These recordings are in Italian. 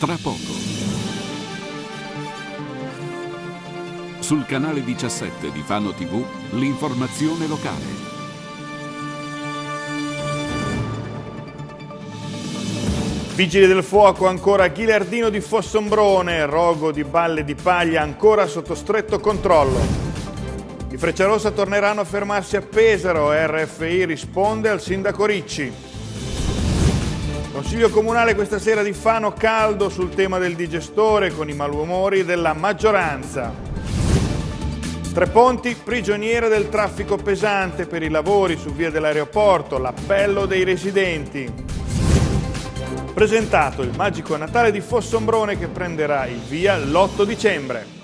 tra poco. Sul canale 17 di Fano TV, l'informazione locale. Vigili del fuoco ancora Ghilardino di Fossombrone, rogo di balle di paglia ancora sotto stretto controllo. I Frecciarossa torneranno a fermarsi a Pesaro, RFI risponde al sindaco Ricci. Consiglio comunale questa sera di Fano caldo sul tema del digestore con i malumori della maggioranza. Tre ponti, prigioniera del traffico pesante per i lavori su via dell'aeroporto, l'appello dei residenti. Presentato il magico Natale di Fossombrone che prenderà il via l'8 dicembre.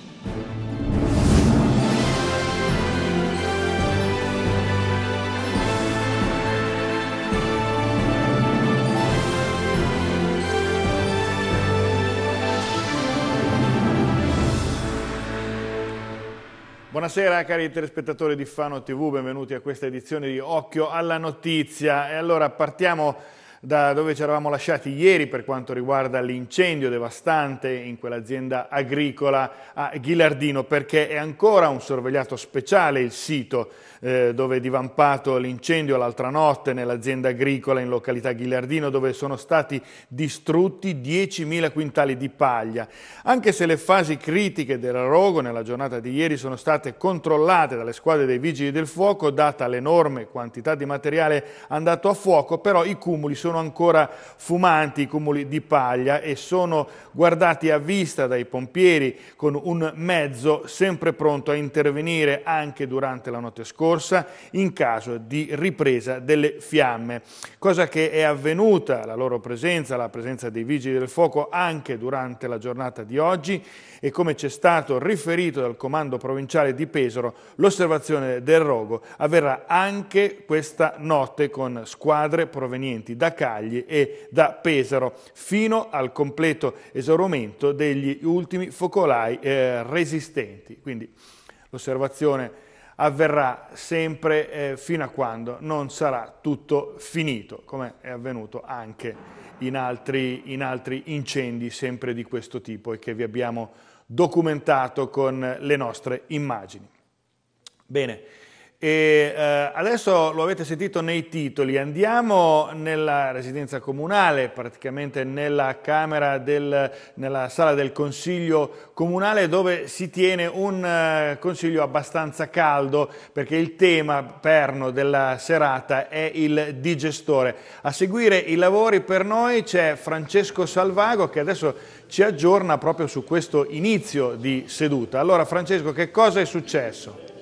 Buonasera cari telespettatori di Fano TV, benvenuti a questa edizione di Occhio alla Notizia. E allora partiamo da dove ci eravamo lasciati ieri per quanto riguarda l'incendio devastante in quell'azienda agricola a Ghilardino, perché è ancora un sorvegliato speciale il sito eh, dove è divampato l'incendio l'altra notte nell'azienda agricola in località Ghilardino dove sono stati distrutti 10.000 quintali di paglia. Anche se le fasi critiche del rogo nella giornata di ieri sono state controllate dalle squadre dei vigili del fuoco, data l'enorme quantità di materiale andato a fuoco, però i cumuli sono ancora fumanti, i cumuli di paglia e sono guardati a vista dai pompieri con un mezzo sempre pronto a intervenire anche durante la notte scorsa scorsa in caso di ripresa delle fiamme, cosa che è avvenuta, la loro presenza, la presenza dei vigili del fuoco anche durante la giornata di oggi e come c'è stato riferito dal comando provinciale di Pesaro, l'osservazione del rogo avverrà anche questa notte con squadre provenienti da Cagli e da Pesaro fino al completo esaurimento degli ultimi focolai eh, resistenti. Quindi l'osservazione avverrà sempre eh, fino a quando non sarà tutto finito, come è avvenuto anche in altri, in altri incendi sempre di questo tipo e che vi abbiamo documentato con le nostre immagini. Bene. E, eh, adesso lo avete sentito nei titoli, andiamo nella residenza comunale, praticamente nella, del, nella sala del consiglio comunale dove si tiene un eh, consiglio abbastanza caldo perché il tema perno della serata è il digestore. A seguire i lavori per noi c'è Francesco Salvago che adesso ci aggiorna proprio su questo inizio di seduta. Allora Francesco che cosa è successo?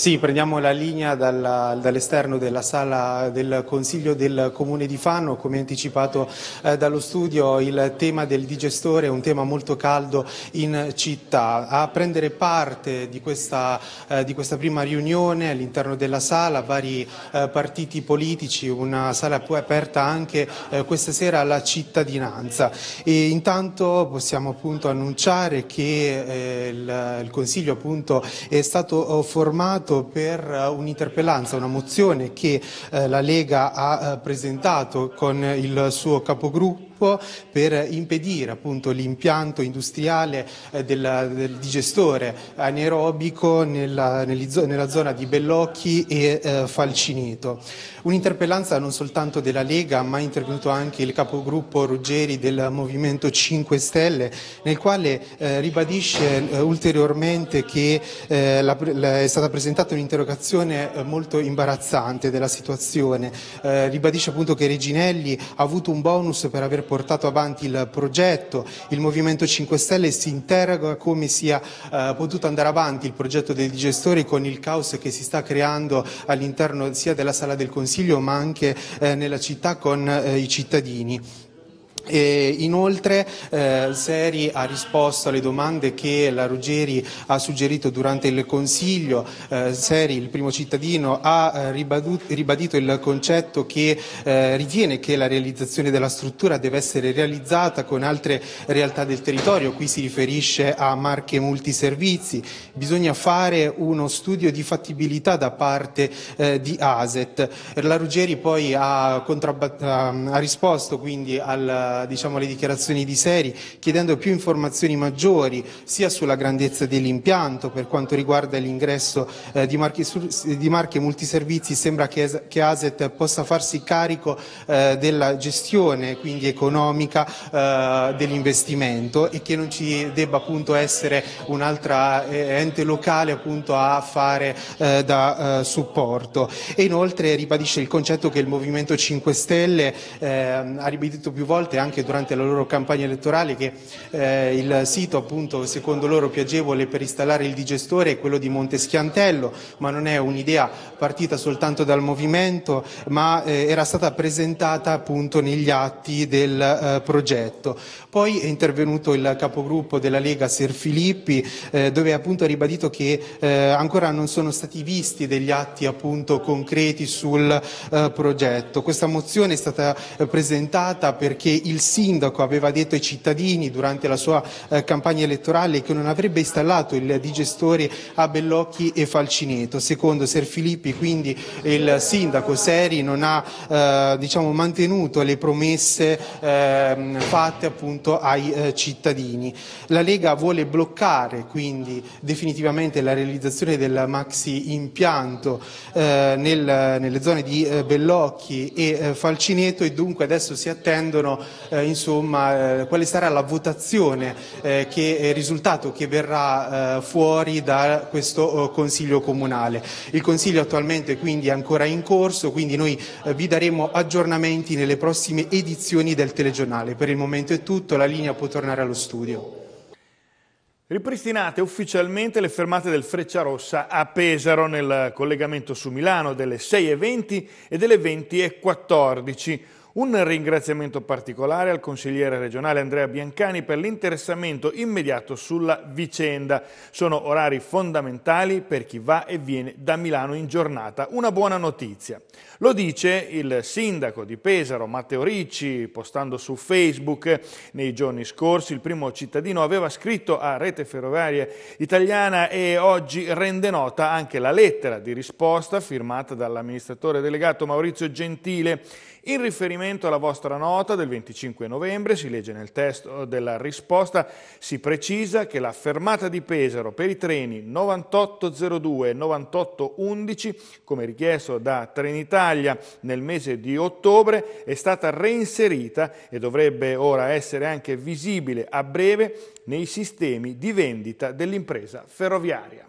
Sì, prendiamo la linea dall'esterno della sala del Consiglio del Comune di Fanno, come anticipato eh, dallo studio il tema del digestore è un tema molto caldo in città. A prendere parte di questa, eh, di questa prima riunione all'interno della sala vari eh, partiti politici, una sala poi aperta anche questa sera alla cittadinanza. E intanto possiamo appunto annunciare che il, il Consiglio appunto è stato oh, formato fatto per eh, un'interpellanza, una mozione che eh, la Lega ha eh, presentato con il suo capogruppo acqueo per impedire appunto, l'impianto industriale eh, della, del digestore anaerobico nella, nella, zona di Bellocchi e eh, Falcineto. Un'interpellanza non soltanto della Lega ma è intervenuto anche il capogruppo Ruggeri del Movimento 5 Stelle nel quale eh, ribadisce eh, ulteriormente che eh, la, la, è stata presentata un'interrogazione eh, molto imbarazzante della situazione, ribadisce appunto che Reginelli ha avuto un bonus per aver portato avanti il progetto, il Movimento 5 Stelle si interroga come sia eh, potuto andare avanti il progetto dei digestori con il caos che si sta creando all'interno sia della sala del Consiglio ma anche eh, nella città con eh, i cittadini. E inoltre eh, Seri ha risposto alle domande che la Ruggeri ha suggerito durante il Consiglio. Eh, Seri, il primo cittadino, ha eh, ribadito il concetto che eh, ritiene che la realizzazione della struttura deve essere realizzata con altre realtà del territorio. Qui si riferisce a marche multiservizi. Bisogna fare uno studio di fattibilità da parte eh, di ASET. La Ruggeri poi ha, ha risposto quindi al a, diciamo, alle dichiarazioni di Seri, chiedendo più informazioni maggiori sia sulla grandezza dell'impianto per quanto riguarda l'ingresso eh, di, marche, di, marche, multiservizi, sembra che, che ASET possa farsi carico eh, della gestione quindi economica eh, dell'investimento e che non ci debba appunto essere un'altra eh, ente locale appunto a fare eh, da eh, supporto. E inoltre ribadisce il concetto che il Movimento 5 Stelle ehm, ha ribadito più volte anche anche durante la loro campagna elettorale che eh, il sito appunto secondo loro più agevole per installare il digestore è quello di Monteschiantello, ma non è un'idea partita soltanto dal movimento, ma eh, era stata presentata appunto negli atti del eh, progetto. Poi è intervenuto il capogruppo della Lega Ser Filippi, eh, dove appunto ha ribadito che eh, ancora non sono stati visti degli atti appunto concreti sul eh, progetto. Questa mozione è stata presentata perché il sindaco aveva detto ai cittadini durante la sua eh, campagna elettorale che non avrebbe installato il digestore a Bellocchi e Falcineto. Secondo Ser Filippi quindi il sindaco Seri non ha eh, diciamo, mantenuto le promesse eh, fatte appunto ai eh, cittadini. La Lega vuole bloccare quindi definitivamente la realizzazione del maxi impianto eh, nel, nelle zone di eh, Bellocchi e Falcineto e dunque adesso si attendono eh, insomma, eh, quale sarà la votazione, eh, che, il eh, risultato che verrà eh, fuori da questo eh, Consiglio Comunale. Il Consiglio attualmente quindi è ancora in corso, quindi noi vi daremo aggiornamenti nelle prossime edizioni del telegiornale. Per il momento è tutto, la linea può tornare allo studio. Ripristinate ufficialmente le fermate del Freccia Rossa a Pesaro nel collegamento su Milano delle 6.20 e delle 20.14. Un ringraziamento particolare al consigliere regionale Andrea Biancani per l'interessamento immediato sulla vicenda. Sono orari fondamentali per chi va e viene da Milano in giornata. Una buona notizia. Lo dice il sindaco di Pesaro, Matteo Ricci, postando su Facebook nei giorni scorsi. Il primo cittadino aveva scritto a Rete Ferroviaria Italiana e oggi rende nota anche la lettera di risposta firmata dall'amministratore delegato Maurizio Gentile in riferimento alla vostra nota del 25 novembre, si legge nel testo della risposta, si precisa che la fermata di Pesaro per i treni 9802 e 9811, come richiesto da Trenitalia nel mese di ottobre, è stata reinserita e dovrebbe ora essere anche visibile a breve nei sistemi di vendita dell'impresa ferroviaria.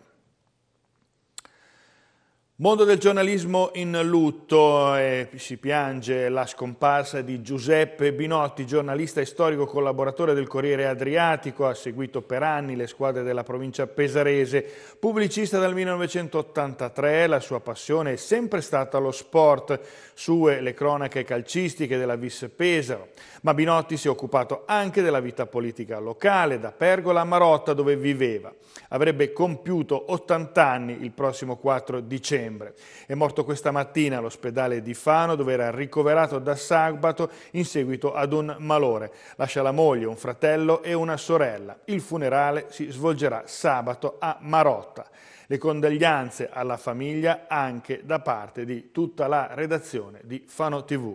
Mondo del giornalismo in lutto e eh, si piange la scomparsa di Giuseppe Binotti, giornalista e storico collaboratore del Corriere Adriatico, ha seguito per anni le squadre della provincia pesarese, pubblicista dal 1983, la sua passione è sempre stata lo sport, sue le cronache calcistiche della Vis Pesaro, ma Binotti si è occupato anche della vita politica locale, da Pergola a Marotta dove viveva. Avrebbe compiuto 80 anni il prossimo 4 dicembre dicembre. È morto questa mattina all'ospedale di Fano dove era ricoverato da sabato in seguito ad un malore. Lascia la moglie, un fratello e una sorella. Il funerale si svolgerà sabato a Marotta. Le condoglianze alla famiglia anche da parte di tutta la redazione di Fano TV.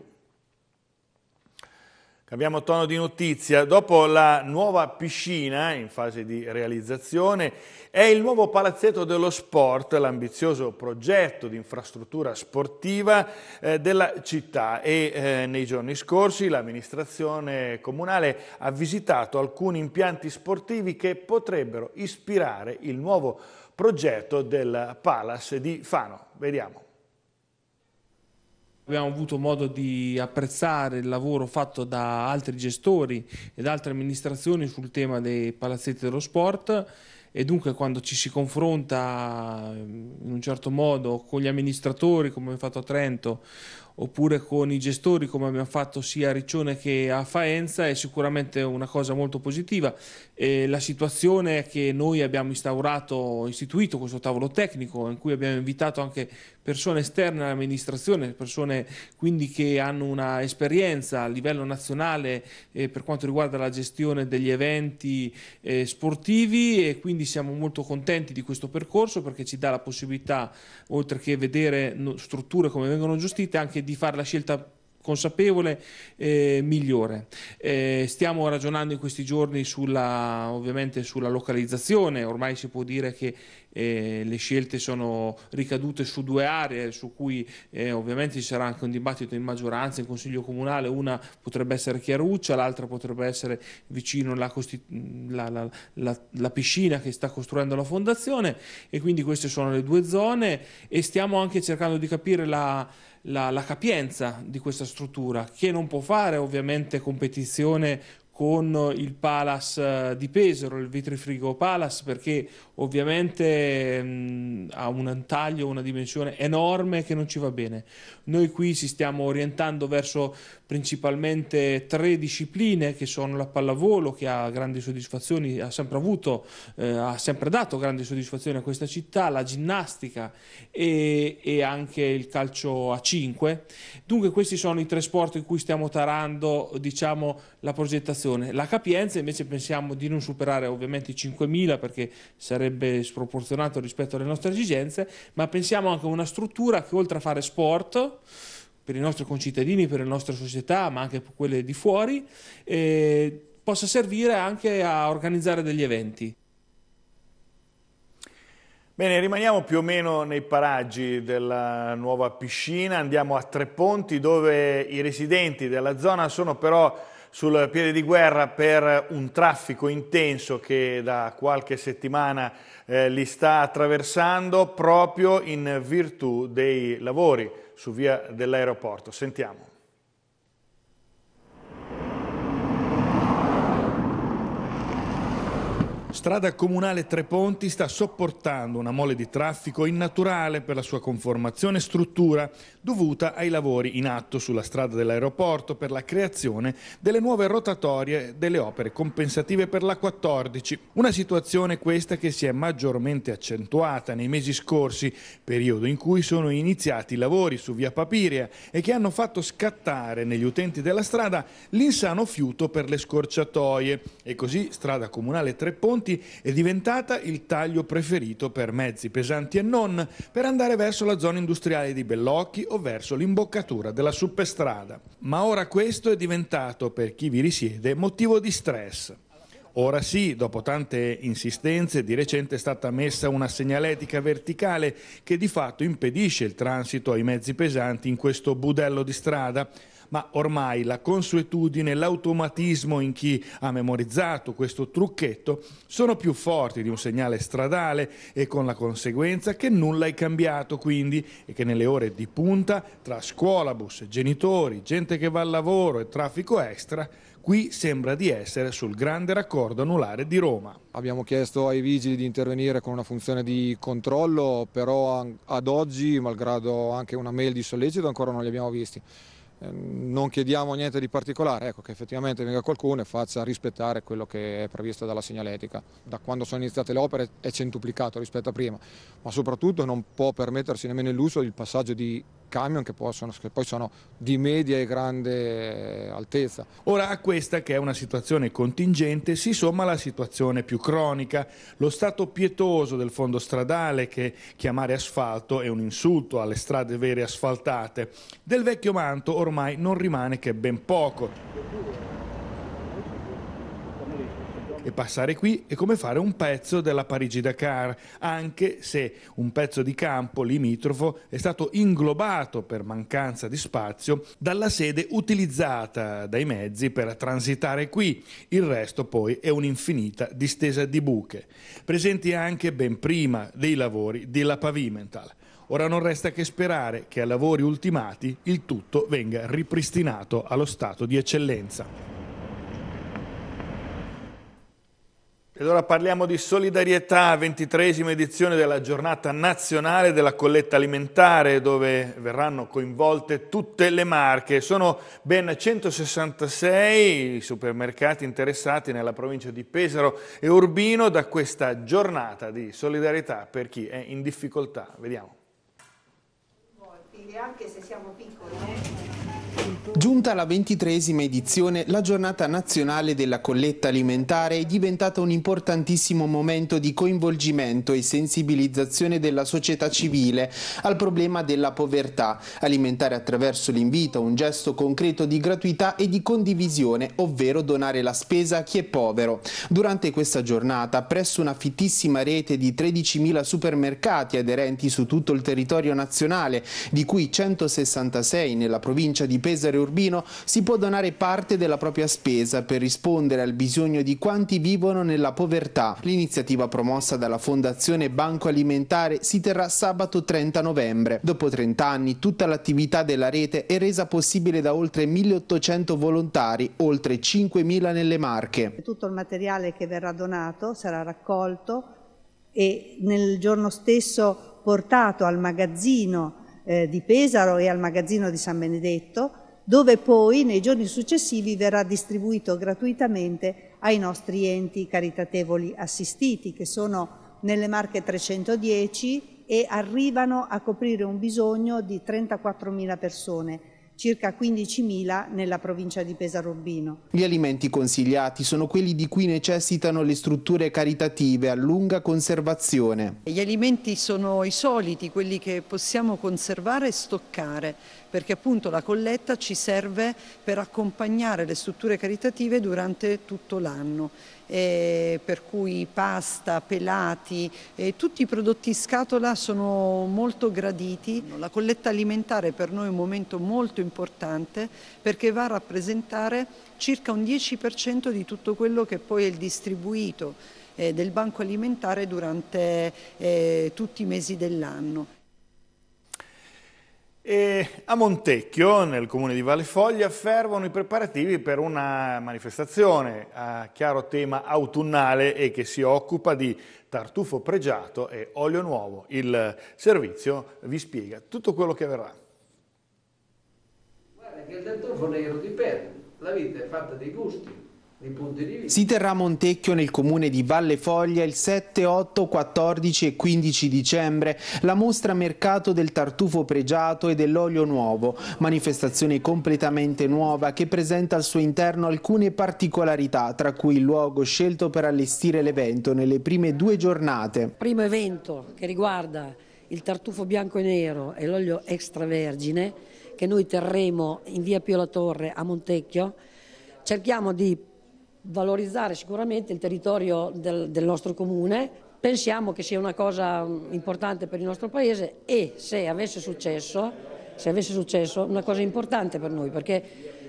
Cambiamo tono di notizia. Dopo la nuova piscina in fase di realizzazione è il nuovo palazzetto dello sport, l'ambizioso progetto di infrastruttura sportiva eh, della città e eh, nei giorni scorsi l'amministrazione comunale ha visitato alcuni impianti sportivi che potrebbero ispirare il nuovo progetto del Palace di Fano. Vediamo abbiamo avuto modo di apprezzare il lavoro fatto da altri gestori e da altre amministrazioni sul tema dei palazzetti dello sport e dunque quando ci si confronta ehm, in un certo modo con gli amministratori come ho fatto a Trento oppure con i gestori come abbiamo fatto sia a Riccione che a Faenza è sicuramente una cosa molto positiva. E la situazione è che noi abbiamo instaurato, istituito questo tavolo tecnico in cui abbiamo invitato anche persone esterne all'amministrazione, persone quindi che hanno una esperienza a livello nazionale eh, per quanto riguarda la gestione degli eventi eh, sportivi e quindi siamo molto contenti di questo percorso perché ci dà la possibilità, oltre che vedere strutture come vengono gestite, anche di fare la scelta consapevole eh, migliore. Eh, stiamo ragionando in questi giorni sulla, ovviamente sulla localizzazione, ormai si può dire che eh, le scelte sono ricadute su due aree su cui eh, ovviamente ci sarà anche un dibattito in maggioranza, in consiglio comunale, una potrebbe essere Chiaruccia, l'altra potrebbe essere vicino alla la, la, la, piscina che sta costruendo la fondazione e quindi queste sono le due zone e stiamo anche cercando di capire la la, la capienza di questa struttura, che non può fare ovviamente competizione con il Palace eh, di Pesaro, il Vitrifrigo Palace, perché ovviamente mh, mm, ha un taglio, una dimensione enorme che non ci va bene. Noi qui ci stiamo orientando verso principalmente tre discipline che sono la pallavolo, che ha grandi soddisfazioni, ha sempre avuto, eh, ha sempre dato grandi soddisfazioni a questa città, la ginnastica e, e anche il calcio a 5. Dunque questi sono i tre sport in cui stiamo tarando, diciamo, la progettazione. La capienza invece pensiamo di non superare ovviamente i 5.000 perché sarebbe sproporzionato rispetto alle nostre esigenze, ma pensiamo anche a una struttura che oltre a fare sport, per i nostri concittadini, per le nostre società, ma anche per quelle di fuori, eh, possa servire anche a organizzare degli eventi. Bene, rimaniamo più o meno nei paraggi della nuova piscina, andiamo a Tre Ponti dove i residenti della zona sono però sul piede di guerra per un traffico intenso che da qualche settimana eh, li sta attraversando proprio in virtù dei lavori su via dell'aeroporto. Sentiamo. Strada comunale Tre Ponti sta sopportando una mole di traffico innaturale per la sua conformazione e struttura dovuta ai lavori in atto sulla strada dell'aeroporto per la creazione delle nuove rotatorie delle opere compensative per la 14. Una situazione questa che si è maggiormente accentuata nei mesi scorsi, periodo in cui sono iniziati i lavori su via Papiria e che hanno fatto scattare negli utenti della strada l'insano fiuto per le scorciatoie e così strada comunale Tre Ponti minuti, è diventata il taglio preferito per mezzi pesanti e non per andare verso la zona industriale di Bellocchi o verso l'imboccatura della superstrada. Ma ora questo è diventato, per chi vi risiede, motivo di stress. Ora sì, dopo tante insistenze, di recente è stata messa una segnaletica verticale che di fatto impedisce il transito ai mezzi pesanti in questo budello di strada ma ormai la consuetudine, l'automatismo in chi ha memorizzato questo trucchetto sono più forti di un segnale stradale e con la conseguenza che nulla è cambiato quindi e che nelle ore di punta tra scuola, bus, genitori, gente che va al lavoro e traffico extra qui sembra di essere sul grande raccordo anulare di Roma. Abbiamo chiesto ai vigili di intervenire con una funzione di controllo, però ad oggi, malgrado anche una mail di sollecito, ancora non li abbiamo visti. Eh, non chiediamo niente di particolare, ecco, che effettivamente venga qualcuno e faccia rispettare quello che è previsto dalla segnaletica. Da quando sono iniziate le opere è centuplicato rispetto a prima, ma soprattutto non può permettersi nemmeno lusso del passaggio di camion che, possono, che poi sono di media e grande eh, altezza. Ora a questa che è una situazione contingente si somma la situazione più cronica, lo stato pietoso del fondo stradale che chiamare asfalto è un insulto alle strade vere asfaltate, del vecchio manto ormai non rimane che ben poco e passare qui è come fare un pezzo della Parigi-Dakar, anche se un pezzo di campo limitrofo è stato inglobato per mancanza di spazio dalla sede utilizzata dai mezzi per transitare qui. Il resto poi è un'infinita distesa di buche, presenti anche ben prima dei lavori della Pavimental. Ora non resta che sperare che a lavori ultimati il tutto venga ripristinato allo stato di eccellenza. Ed ora parliamo di solidarietà, ventitresima edizione della giornata nazionale della colletta alimentare dove verranno coinvolte tutte le marche. Sono ben 166 i supermercati interessati nella provincia di Pesaro e Urbino da questa giornata di solidarietà per chi è in difficoltà. Vediamo. Anche se siamo piccoli, eh? Giunta la ventitresima edizione, la giornata nazionale della colletta alimentare è diventata un importantissimo momento di coinvolgimento e sensibilizzazione della società civile al problema della povertà, alimentare attraverso l'invito a un gesto concreto di gratuità e di condivisione, ovvero donare la spesa a chi è povero. Durante questa giornata, presso una fittissima rete di 13.000 supermercati aderenti su tutto il territorio nazionale, di cui 166 nella provincia di Pesaro urbino, si può donare parte della propria spesa per rispondere al bisogno di quanti vivono nella povertà. L'iniziativa promossa dalla Fondazione Banco Alimentare si terrà sabato 30 novembre. Dopo 30 anni tutta l'attività della rete è resa possibile da oltre 1800 volontari, oltre 5000 nelle Marche. Tutto il materiale che verrà donato sarà raccolto e nel giorno stesso portato al magazzino eh, di Pesaro e al magazzino di San Benedetto dove poi nei giorni successivi verrà distribuito gratuitamente ai nostri enti caritatevoli assistiti, che sono nelle Marche 310 e arrivano a coprire un bisogno di 34.000 persone circa 15.000 nella provincia di Pesaro Gli alimenti consigliati sono quelli di cui necessitano le strutture caritative a lunga conservazione. Gli alimenti sono i soliti, quelli che possiamo conservare e stoccare, perché appunto la colletta ci serve per accompagnare le strutture caritative durante tutto l'anno eh, per cui pasta, pelati, eh, tutti i prodotti in scatola sono molto graditi. La colletta alimentare per noi è un momento molto importante perché va a rappresentare circa un 10% di tutto quello che poi è il distribuito eh, del banco alimentare durante eh, tutti i mesi dell'anno. E a Montecchio, nel comune di Valle Foglia, fervono i preparativi per una manifestazione a chiaro tema autunnale e che si occupa di tartufo pregiato e olio nuovo. Il servizio vi spiega tutto quello che verrà. Guarda che il tartufo nero di pelle, la vita è fatta dei gusti, si terrà Montecchio nel comune di Valle Foglia il 7, 8, 14 e 15 dicembre la mostra mercato del tartufo pregiato e dell'olio nuovo, manifestazione completamente nuova che presenta al suo interno alcune particolarità, tra cui il luogo scelto per allestire l'evento nelle prime due giornate. Primo evento che riguarda il tartufo bianco e nero e l'olio extravergine che noi terremo in via Pio La Torre a Montecchio, cerchiamo di valorizzare sicuramente il territorio del, del nostro comune, pensiamo che sia una cosa mm, importante per il nostro paese e se avesse successo, se avesse successo una cosa importante per noi perché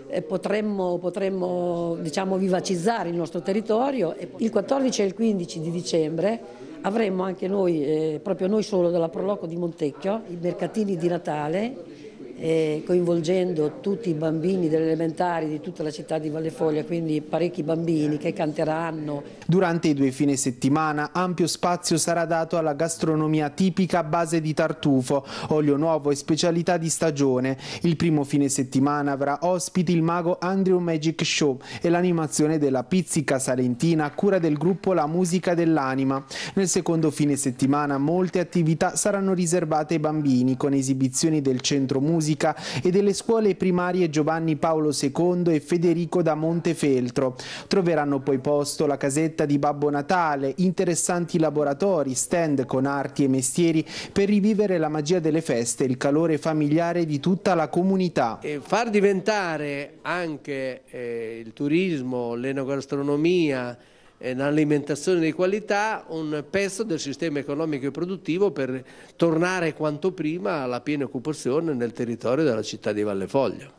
eh, potremmo, potremmo diciamo, vivacizzare il nostro territorio. Il 14 e il 15 di dicembre avremo anche noi, eh, proprio noi solo della Proloco di Montecchio, i mercatini di Natale eh, coinvolgendo tutti i bambini delle elementari di tutta la città di Valle Foglia, quindi parecchi bambini che canteranno. Durante i due fine settimana ampio spazio sarà dato alla gastronomia tipica a base di tartufo, olio nuovo e specialità di stagione. Il primo fine settimana avrà ospiti il mago Andrew Magic Show e l'animazione della pizzica salentina a cura del gruppo La Musica dell'Anima. Nel secondo fine settimana molte attività saranno riservate ai bambini con esibizioni del centro musica musica e delle scuole primarie Giovanni Paolo II e Federico da Montefeltro. Troveranno poi posto la casetta di Babbo Natale, interessanti laboratori, stand con arti e mestieri per rivivere la magia delle feste e il calore familiare di tutta la comunità. E far diventare anche eh, il turismo, l'enogastronomia, eh, un'alimentazione di qualità, un pezzo del sistema economico e produttivo per tornare quanto prima alla piena occupazione nel territorio della città di Valle Foglio.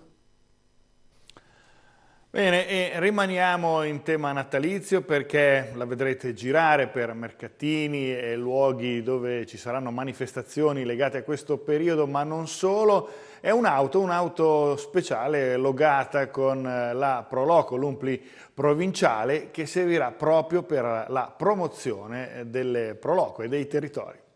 Bene, e rimaniamo in tema natalizio perché la vedrete girare per mercatini e luoghi dove ci saranno manifestazioni legate a questo periodo, ma non solo è un'auto, un'auto speciale logata con eh, la Proloco, l'Umpli provinciale, che servirà proprio per la promozione eh, delle Proloco e dei territori.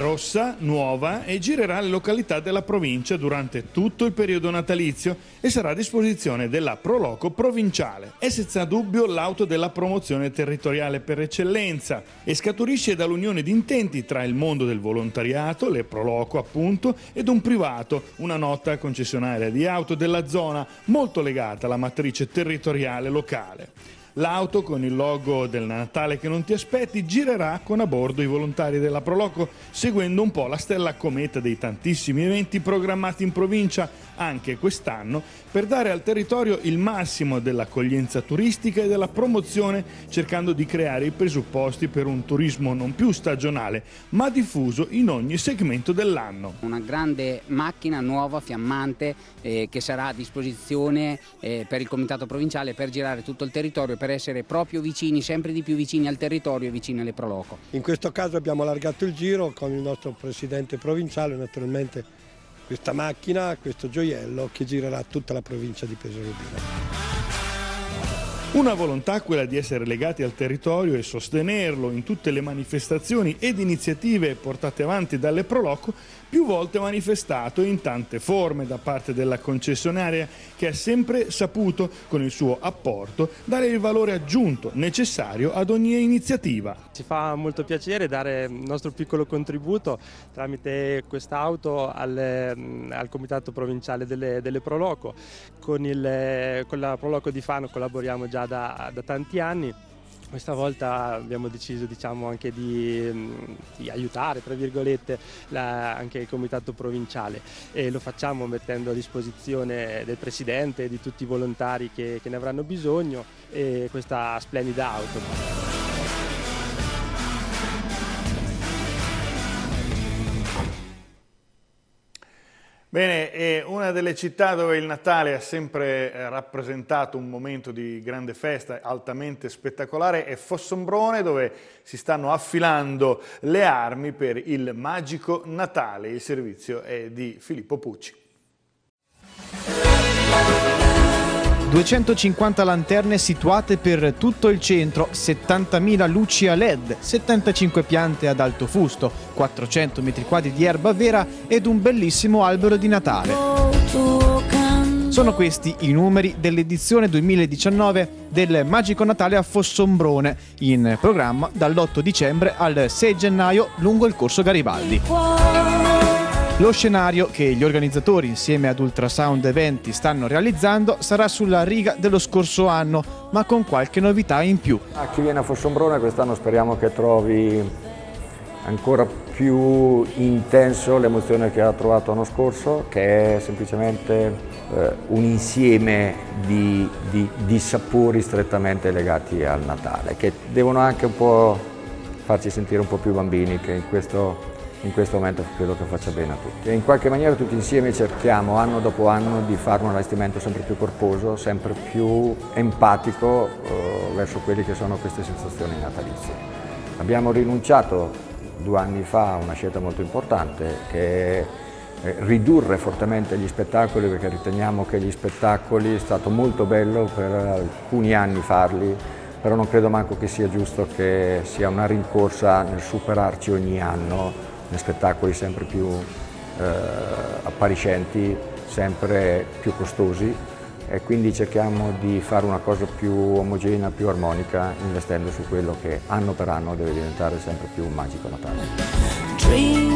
rossa, nuova e girerà le località della provincia durante tutto il periodo natalizio e sarà a disposizione della Proloco provinciale. È senza dubbio l'auto della promozione territoriale per eccellenza e scaturisce dall'unione di intenti tra il mondo del volontariato, le Proloco appunto, ed un privato, una nota concessionaria di auto della zona molto legata alla matrice territoriale locale. L'auto con il logo del Natale che non ti aspetti girerà con a bordo i volontari della Proloco, seguendo un po' la stella cometa dei tantissimi eventi programmati in provincia anche quest'anno per dare al territorio il massimo dell'accoglienza turistica e della promozione cercando di creare i presupposti per un turismo non più stagionale ma diffuso in ogni segmento dell'anno. Una grande macchina nuova, fiammante, eh, che sarà a disposizione eh, per il Comitato Provinciale per girare tutto il territorio, per essere proprio vicini, sempre di più vicini al territorio e vicini alle Proloco. In questo caso abbiamo allargato il giro con il nostro Presidente Provinciale, naturalmente questa macchina, questo gioiello che girerà tutta la provincia di Pesaro Una volontà quella di essere legati al territorio e sostenerlo in tutte le manifestazioni ed iniziative portate avanti dalle Proloco più volte manifestato in tante forme da parte della concessionaria che ha sempre saputo, con il suo apporto, dare il valore aggiunto necessario ad ogni iniziativa. Ci fa molto piacere dare il nostro piccolo contributo tramite quest'auto al, mm, al, Comitato Provinciale delle, delle Proloco. Con, il, eh, con la Proloco di Fano collaboriamo già da, da tanti anni questa volta abbiamo deciso diciamo, anche di, mm, di aiutare la, anche il comitato provinciale e lo facciamo mettendo a disposizione del Presidente e di tutti i volontari che, che ne avranno bisogno questa splendida auto. Bene, è una delle città dove il Natale ha sempre eh, rappresentato un momento di grande festa, altamente spettacolare, è Fossombrone dove si stanno affilando le armi per il magico Natale. Il servizio è di Filippo Pucci. 250 lanterne situate per tutto il centro, 70.000 luci a LED, 75 piante ad alto fusto, 400 metri quadri di erba vera ed un bellissimo albero di Natale. Sono questi i numeri dell'edizione 2019 del Magico Natale a Fossombrone, in programma dall'8 dicembre al 6 gennaio lungo il corso Garibaldi. Lo scenario che gli organizzatori insieme ad Ultrasound Eventi stanno realizzando sarà sulla riga dello scorso anno, ma con qualche novità in più. A chi viene a Fossombrone quest'anno speriamo che trovi ancora più intenso l'emozione che ha trovato l'anno scorso, che è semplicemente eh, un insieme di, di, di sapori strettamente legati al Natale, che devono anche un po' farci sentire un po' più bambini, che in questo in questo momento credo che faccia bene a tutti. E in qualche maniera tutti insieme cerchiamo anno dopo anno di fare un allestimento sempre più corposo, sempre più empatico eh, verso quelle che sono queste sensazioni natalizie. Abbiamo rinunciato due anni fa a una scelta molto importante che è eh, ridurre fortemente gli spettacoli perché riteniamo che gli spettacoli è stato molto bello per alcuni anni farli però non credo manco che sia giusto che sia una rincorsa nel superarci ogni anno in spettacoli sempre più eh, appariscenti, sempre più costosi e quindi cerchiamo di fare una cosa più omogenea, più armonica, investendo su quello che anno per anno deve diventare sempre più magico Natale.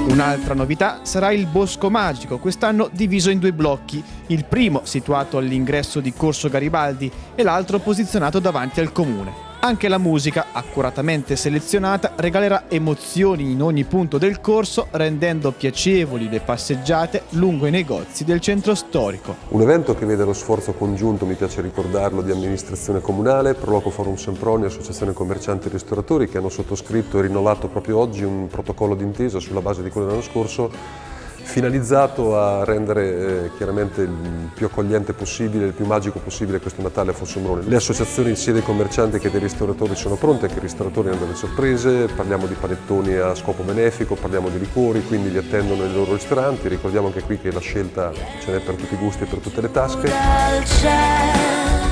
Un'altra novità sarà il Bosco Magico, quest'anno diviso in due blocchi, il primo situato all'ingresso di Corso Garibaldi e l'altro posizionato davanti al comune. Anche la musica, accuratamente selezionata, regalerà emozioni in ogni punto del corso, rendendo piacevoli le passeggiate lungo i negozi del centro storico. Un evento che vede lo sforzo congiunto, mi piace ricordarlo, di amministrazione comunale, Proloco Forum Semproni, Associazione Commercianti e Ristoratori che hanno sottoscritto e rinnovato proprio oggi un protocollo d'intesa sulla base di quello dell'anno scorso finalizzato a rendere eh, chiaramente il più accogliente possibile, il più magico possibile questo Natale a Fossombrone. Le associazioni sia dei commercianti che dei ristoratori sono pronte, anche i ristoratori hanno delle sorprese, parliamo di panettoni a scopo benefico, parliamo di liquori, quindi li attendono nei loro ristoranti, ricordiamo anche qui che la scelta ce n'è per tutti i gusti e per tutte le tasche.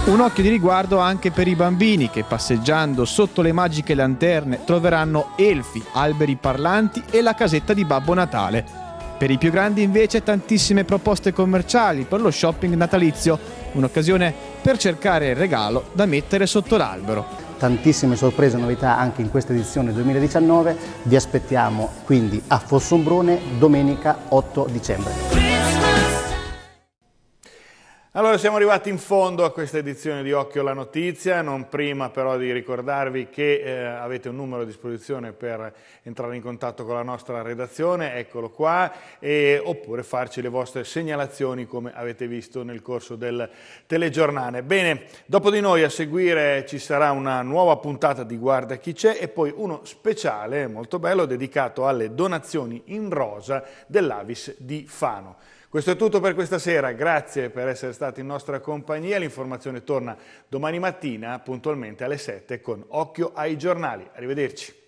Un occhio di riguardo anche per i bambini che passeggiando sotto le magiche lanterne troveranno elfi, alberi parlanti e la casetta di Babbo Natale per i più grandi invece tantissime proposte commerciali per lo shopping natalizio, un'occasione per cercare il regalo da mettere sotto l'albero. Tantissime sorprese e novità anche in questa edizione 2019, vi aspettiamo quindi a Fossombrone domenica 8 dicembre. Allora siamo arrivati in fondo a questa edizione di Occhio alla Notizia, non prima però di ricordarvi che eh, avete un numero a disposizione per entrare in contatto con la nostra redazione, eccolo qua, e, oppure farci le vostre segnalazioni come avete visto nel corso del telegiornale. Bene, dopo di noi a seguire ci sarà una nuova puntata di Guarda chi c'è e poi uno speciale molto bello dedicato alle donazioni in rosa dell'Avis di Fano. Questo è tutto per questa sera, grazie per essere stati in nostra compagnia, l'informazione torna domani mattina puntualmente alle 7 con Occhio ai giornali. Arrivederci.